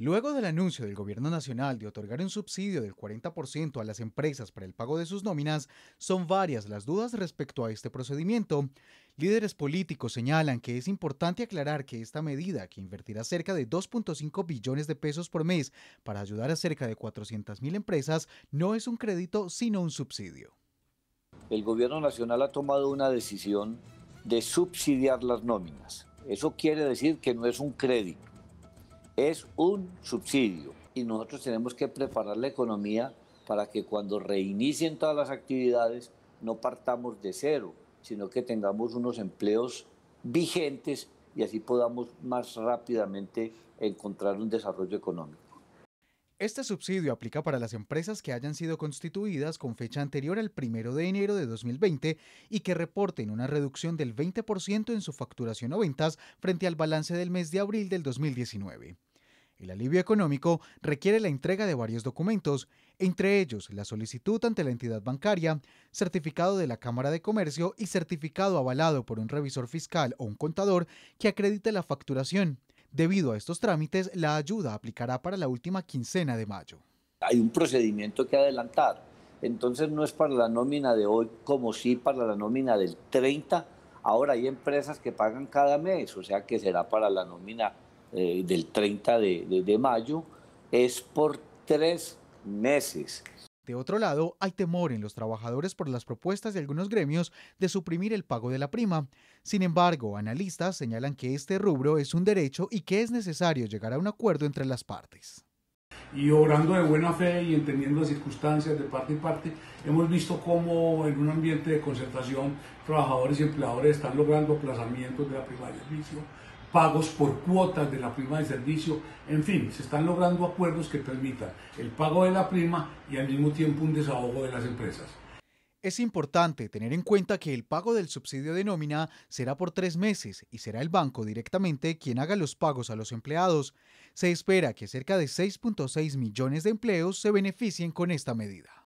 Luego del anuncio del Gobierno Nacional de otorgar un subsidio del 40% a las empresas para el pago de sus nóminas, son varias las dudas respecto a este procedimiento. Líderes políticos señalan que es importante aclarar que esta medida, que invertirá cerca de 2.5 billones de pesos por mes para ayudar a cerca de 400.000 empresas, no es un crédito sino un subsidio. El Gobierno Nacional ha tomado una decisión de subsidiar las nóminas. Eso quiere decir que no es un crédito es un subsidio y nosotros tenemos que preparar la economía para que cuando reinicien todas las actividades no partamos de cero, sino que tengamos unos empleos vigentes y así podamos más rápidamente encontrar un desarrollo económico. Este subsidio aplica para las empresas que hayan sido constituidas con fecha anterior al 1 de enero de 2020 y que reporten una reducción del 20% en su facturación o ventas frente al balance del mes de abril del 2019. El alivio económico requiere la entrega de varios documentos, entre ellos la solicitud ante la entidad bancaria, certificado de la Cámara de Comercio y certificado avalado por un revisor fiscal o un contador que acredite la facturación. Debido a estos trámites, la ayuda aplicará para la última quincena de mayo. Hay un procedimiento que adelantar, entonces no es para la nómina de hoy como sí para la nómina del 30. Ahora hay empresas que pagan cada mes, o sea que será para la nómina eh, del 30 de, de, mayo, es por tres meses. De otro lado, hay temor en los trabajadores por las propuestas de algunos gremios de suprimir el pago de la prima. Sin embargo, analistas señalan que este rubro es un derecho y que es necesario llegar a un acuerdo entre las partes. Y obrando de buena fe y entendiendo las circunstancias de parte y parte, hemos visto cómo en un ambiente de concertación trabajadores y empleadores están logrando aplazamientos de la prima de servicio, pagos por cuotas de la prima de servicio, en fin, se están logrando acuerdos que permitan el pago de la prima y al mismo tiempo un desahogo de las empresas. Es importante tener en cuenta que el pago del subsidio de nómina será por tres meses y será el banco directamente quien haga los pagos a los empleados. Se espera que cerca de 6.6 millones de empleos se beneficien con esta medida.